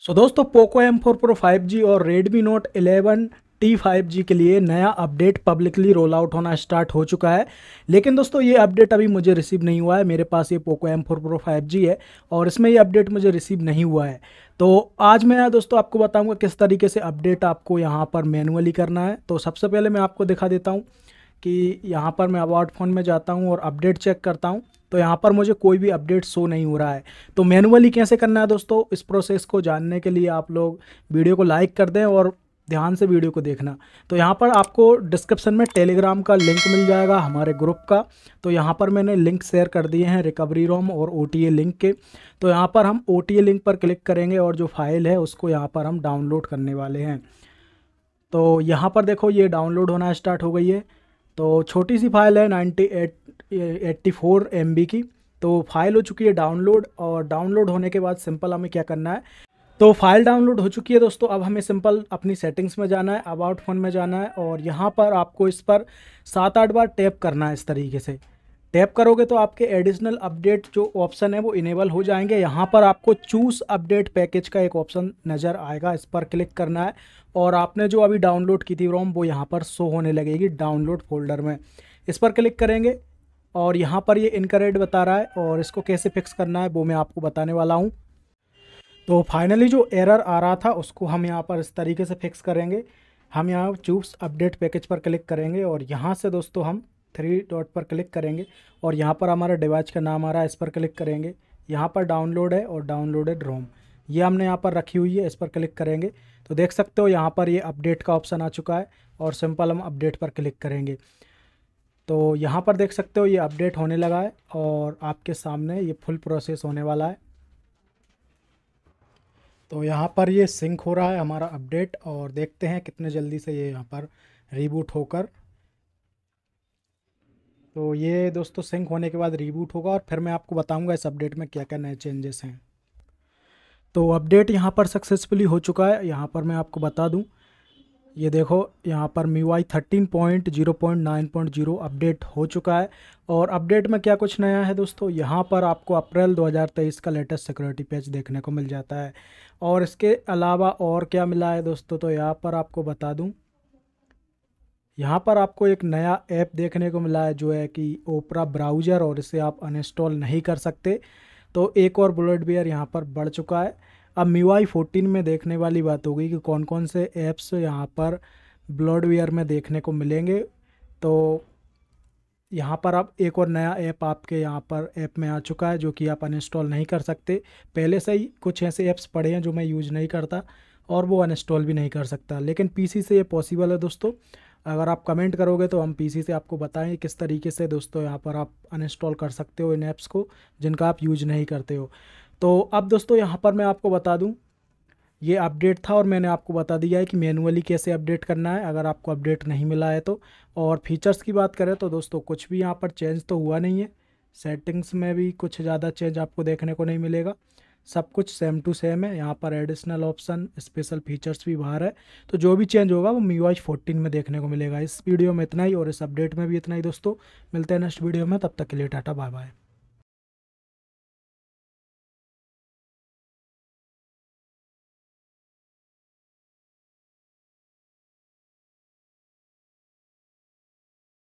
सो so, दोस्तों Poco M four pro five G और Redmi note eleven T five G के लिए नया अपडेट पब्लिकली रोल आउट होना स्टार्ट हो चुका है लेकिन दोस्तों ये अपडेट अभी मुझे रिसीव नहीं हुआ है मेरे पास ये Poco M four pro five G है और इसमें ये अपडेट मुझे रिसीव नहीं हुआ है तो आज मैं दोस्तों आपको बताऊंगा किस तरीके से अपडेट आपको यहाँ पर मैनुअली करना है तो सबसे पहले मैं आपको दिखा देता हूँ कि यहाँ पर मैं अबाउट फ़ोन में जाता हूँ और अपडेट चेक करता हूँ तो यहाँ पर मुझे कोई भी अपडेट शो नहीं हो रहा है तो मैनुअली कैसे करना है दोस्तों इस प्रोसेस को जानने के लिए आप लोग वीडियो को लाइक कर दें और ध्यान से वीडियो को देखना तो यहाँ पर आपको डिस्क्रिप्शन में टेलीग्राम का लिंक मिल जाएगा हमारे ग्रुप का तो यहाँ पर मैंने लिंक शेयर कर दिए हैं रिकवरी रोम और ओ लिंक के तो यहाँ पर हम ओ लिंक पर क्लिक करेंगे और जो फाइल है उसको यहाँ पर हम डाउनलोड करने वाले हैं तो यहाँ पर देखो ये डाउनलोड होना स्टार्ट हो गई है तो छोटी सी फाइल है एट एट्टी फोर एम बी की तो फाइल हो चुकी है डाउनलोड और डाउनलोड होने के बाद सिंपल हमें क्या करना है तो फाइल डाउनलोड हो चुकी है दोस्तों अब हमें सिंपल अपनी सेटिंग्स में जाना है अबाउट फोन में जाना है और यहाँ पर आपको इस पर सात आठ बार टैप करना है इस तरीके से टैप करोगे तो आपके एडिशनल अपडेट जो ऑप्शन है वो इनेबल हो जाएंगे यहाँ पर आपको चूज़ अपडेट पैकेज का एक ऑप्शन नज़र आएगा इस पर क्लिक करना है और आपने जो अभी डाउनलोड की थी रोम वो यहाँ पर शो होने लगेगी डाउनलोड फोल्डर में इस पर क्लिक करेंगे और यहाँ पर ये इनका रेट बता रहा है और इसको कैसे फिक्स करना है वो मैं आपको बताने वाला हूँ तो फाइनली जो एरर आ रहा था उसको हम यहाँ पर इस तरीके से फिक्स करेंगे हम यहाँ चूप्स अपडेट पैकेज पर क्लिक करेंगे और यहाँ से दोस्तों हम थ्री डॉट पर क्लिक करेंगे और यहाँ पर हमारा डिवाइस का नाम आ रहा है इस पर क्लिक करेंगे यहाँ पर डाउनलोड है और डाउनलोडेड रोम ये हमने यहाँ पर रखी हुई है इस पर क्लिक करेंगे तो देख सकते हो यहाँ पर ये अपडेट का ऑप्शन आ चुका है और सिंपल हम अपडेट पर क्लिक करेंगे तो यहाँ पर देख सकते हो ये अपडेट होने लगा है और आपके सामने ये फुल प्रोसेस होने वाला है तो यहाँ पर ये सिंक हो रहा है हमारा अपडेट और देखते हैं कितने जल्दी से ये यहाँ पर रीबूट होकर तो ये दोस्तों सिंक होने के बाद रीबूट होगा और फिर मैं आपको बताऊंगा इस अपडेट में क्या क्या नए चेंजेस हैं तो अपडेट यहाँ पर सक्सेसफुली हो चुका है यहाँ पर मैं आपको बता दूँ ये देखो यहाँ पर MIUI thirteen point zero point nine point zero update हो चुका है और अपडेट में क्या कुछ नया है दोस्तों यहाँ पर आपको अप्रैल 2023 का लेटेस्ट सिक्योरिटी पैच देखने को मिल जाता है और इसके अलावा और क्या मिला है दोस्तों तो यहाँ पर आपको बता दूँ यहाँ पर आपको एक नया ऐप देखने को मिला है जो है कि ओपरा ब्राउज़र और इसे आप अनइंस्टॉल नहीं कर सकते तो एक और बुलेट बियर यहाँ पर बढ़ चुका है अब मीवाई फोर्टीन में देखने वाली बात होगी कि कौन कौन से ऐप्स यहाँ पर ब्लडवेयर में देखने को मिलेंगे तो यहाँ पर अब एक और नया ऐप आपके यहाँ पर ऐप में आ चुका है जो कि आप अनइंस्टॉल नहीं कर सकते पहले से ही कुछ ऐसे ऐप्स पड़े हैं जो मैं यूज़ नहीं करता और वो अनइंस्टॉल भी नहीं कर सकता लेकिन पीसी से ये पॉसिबल है दोस्तों अगर आप कमेंट करोगे तो हम पीसी से आपको बताएं किस तरीके से दोस्तों यहाँ पर आप अनइंस्टॉल कर सकते हो इन ऐप्स को जिनका आप यूज नहीं करते हो तो अब दोस्तों यहाँ पर मैं आपको बता दूँ ये अपडेट था और मैंने आपको बता दिया है कि मैनुअली कैसे अपडेट करना है अगर आपको अपडेट नहीं मिला है तो और फीचर्स की बात करें तो दोस्तों कुछ भी यहाँ पर चेंज तो हुआ नहीं है सेटिंग्स में भी कुछ ज़्यादा चेंज आपको देखने को नहीं मिलेगा सब कुछ सेम टू सेम है यहाँ पर एडिशनल ऑप्शन स्पेशल फीचर्स भी बाहर है तो जो भी चेंज होगा वो मी वाई फोर्टीन में देखने को मिलेगा इस वीडियो में इतना ही और इस अपडेट में भी इतना ही दोस्तों मिलते हैं नेक्स्ट वीडियो में तब तक के लिए टाटा बाय बाय